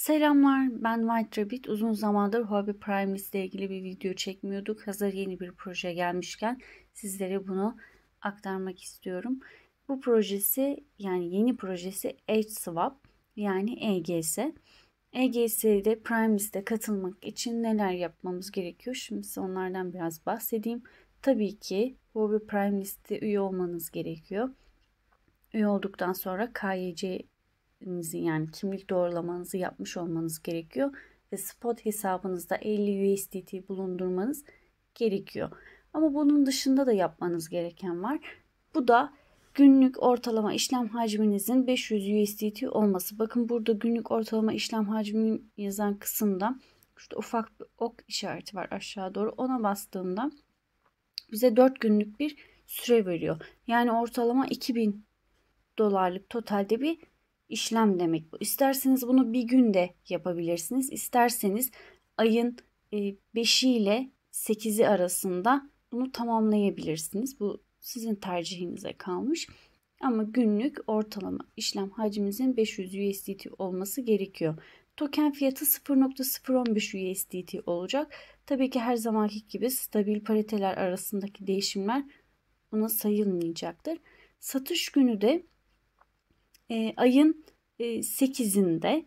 Selamlar ben White Rabbit. Uzun zamandır Huawei Prime List ile ilgili bir video çekmiyorduk. Hazır yeni bir proje gelmişken sizlere bunu aktarmak istiyorum. Bu projesi yani yeni projesi Edge Swap yani EGS. EGS'de Prime List'e katılmak için neler yapmamız gerekiyor? Şimdi size onlardan biraz bahsedeyim. Tabii ki Huawei Prime List'e üye olmanız gerekiyor. Üye olduktan sonra KYC kimliğinizin yani kimlik doğrulamanızı yapmış olmanız gerekiyor. Ve spot hesabınızda 50 USDT bulundurmanız gerekiyor. Ama bunun dışında da yapmanız gereken var. Bu da günlük ortalama işlem hacminizin 500 USDT olması. Bakın burada günlük ortalama işlem hacmi yazan kısımda şurada ufak bir ok işareti var aşağı doğru. Ona bastığımda bize 4 günlük bir süre veriyor. Yani ortalama 2000 dolarlık totalde bir işlem demek bu. İsterseniz bunu bir günde yapabilirsiniz. İsterseniz ayın 5'i e, ile 8'i arasında bunu tamamlayabilirsiniz. Bu sizin tercihinize kalmış. Ama günlük ortalama işlem hacminizin 500 USDT olması gerekiyor. Token fiyatı 0.015 USDT olacak. Tabii ki her zamanki gibi stabil pariteler arasındaki değişimler buna sayılmayacaktır. Satış günü de e, ayın e, 8'inde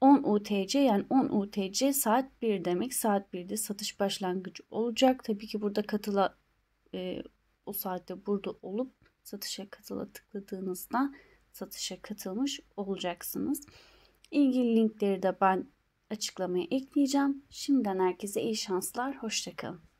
10 UTC yani 10 UTC saat 1 demek. Saat 1'de satış başlangıcı olacak. Tabii ki burada katıla e, o saatte burada olup satışa katıla tıkladığınızda satışa katılmış olacaksınız. İlgili linkleri de ben açıklamaya ekleyeceğim. Şimdiden herkese iyi şanslar. Hoşçakalın.